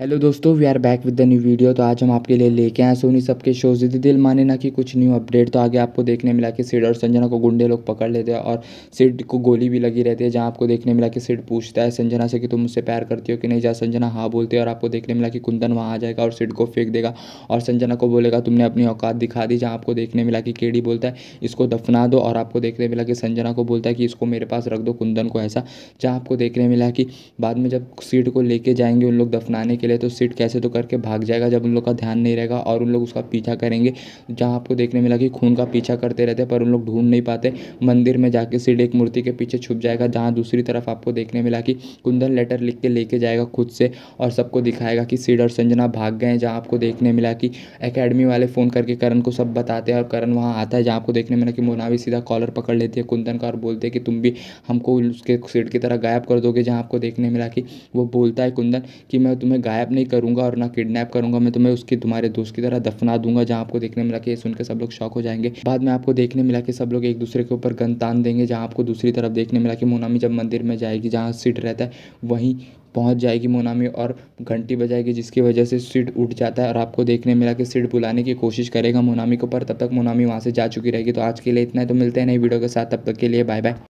hello दोस्तों we are back with the new video तो आज हम आपके लिए लेके आए सोनी सबके शो जिद दिल माने ना कि कुछ न्यू अपडेट तो आगे आपको देखने मिला कि सिड और संजना को गुंडे लोग पकड़ लेते हैं और सिड को गोली भी लगी रहती है जहां आपको देखने मिला कि सिड पूछता है संजना से कि तुम मुझसे प्यार करती हो कि नहीं जा संजना हाँ बोलते हैं और आपको देखने मिला कि कुंदन वहाँ आ जाएगा और सिड को फेंक देगा और संजना को बोलेगा तुमने अपनी औकात दिखा दी जहाँ आपको देखने मिला कि केड़ी बोलता है इसको दफना दो और आपको देखने मिला कि संजना को बोलता है कि इसको मेरे पास रख दो कुंदन को ऐसा जहाँ आपको देखने मिला कि बाद में जब सीट को लेके जाएंगे उन लोग दफनाने के लिए तो सीट कैसे तो करके भाग जाएगा जब उन लोग का ध्यान नहीं रहेगा और उन लोग उसका पीछा करेंगे जहाँ आपको देखने मिला कि खून का पीछा करते रहते पर उन लोग ढूंढ नहीं पाते मंदिर में जाके सीट एक मूर्ति के पीछे छुप जाएगा जहाँ दूसरी तरफ आपको देखने मिला कि कुंदन लेटर लिख के लेके जाएगा खुद से और सबको दिखाएगा कि सीड और संजना भाग गए जहाँ आपको देखने मिला कि अकेडमी वाले फ़ोन करके करण को सब बताते हैं और करण वहाँ आता है जहाँ आपको देखने मिला कि मोनावी सीधा कॉलर पकड़ लेती है कुंदन का और बोलते हैं कि तुम भी हमको उसके सीट की तरह गायब कर दोगे जहाँ आपको देखने मिला कि वो बोलता है कुंदन कि मैं तुम्हें गायब गायब नहीं करूँगा और ना किडनैप करूँगा मैं तुम्हें उसकी तुम्हारे दोस्त की तरह दफना दूंगा जहाँ आपको देखने मिला कि सुनकर सब लोग शौक हो जाएंगे बाद में आपको देखने मिला कि सब लोग एक दूसरे के ऊपर गन तान देंगे जहाँ आपको दूसरी तरफ देखने मिला कि मोनामी जब मंदिर में जाएगी जहाँ सीट रहता है वहीं पहुंच जाएगी मोनामी और घंटी बजाएगी जिसकी वजह से सीट उठ जाता है और आपको देखने मिला कि सीट बुलाने की कोशिश करेगा मोनामी को पर तब तक मोनामी वहाँ से जा चुकी रहेगी तो आज के लिए इतना है तो मिलते हैं नई वीडियो के साथ तब तक के लिए बाय बाय